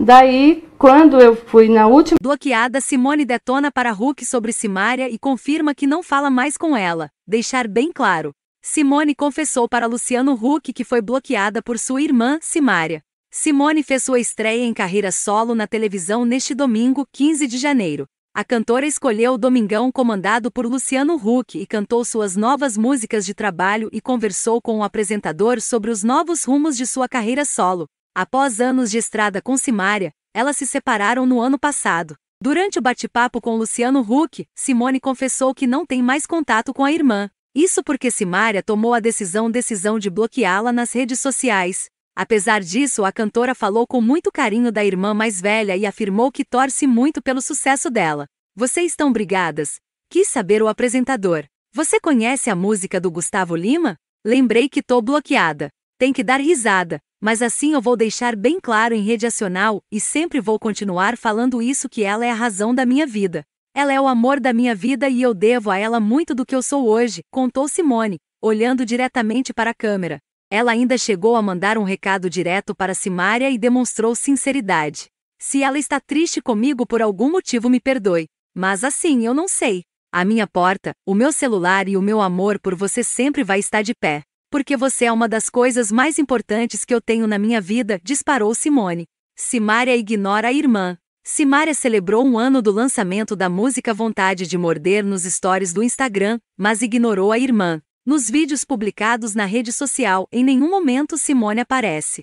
Daí, quando eu fui na última. Bloqueada, Simone detona para Hulk sobre Simária e confirma que não fala mais com ela. Deixar bem claro. Simone confessou para Luciano Huck que foi bloqueada por sua irmã, Simária. Simone fez sua estreia em carreira solo na televisão neste domingo, 15 de janeiro. A cantora escolheu o Domingão comandado por Luciano Huck e cantou suas novas músicas de trabalho e conversou com o apresentador sobre os novos rumos de sua carreira solo. Após anos de estrada com Simária, elas se separaram no ano passado. Durante o bate-papo com Luciano Huck, Simone confessou que não tem mais contato com a irmã. Isso porque Simária tomou a decisão decisão de bloqueá-la nas redes sociais. Apesar disso, a cantora falou com muito carinho da irmã mais velha e afirmou que torce muito pelo sucesso dela. Vocês estão brigadas? Quis saber o apresentador. Você conhece a música do Gustavo Lima? Lembrei que tô bloqueada. Tem que dar risada. Mas assim eu vou deixar bem claro em rede acional e sempre vou continuar falando isso que ela é a razão da minha vida. Ela é o amor da minha vida e eu devo a ela muito do que eu sou hoje, contou Simone, olhando diretamente para a câmera. Ela ainda chegou a mandar um recado direto para Simária e demonstrou sinceridade. Se ela está triste comigo por algum motivo, me perdoe. Mas assim, eu não sei. A minha porta, o meu celular e o meu amor por você sempre vai estar de pé. Porque você é uma das coisas mais importantes que eu tenho na minha vida, disparou Simone. Simária ignora a irmã. Simária celebrou um ano do lançamento da música Vontade de Morder nos stories do Instagram, mas ignorou a irmã. Nos vídeos publicados na rede social, em nenhum momento Simone aparece.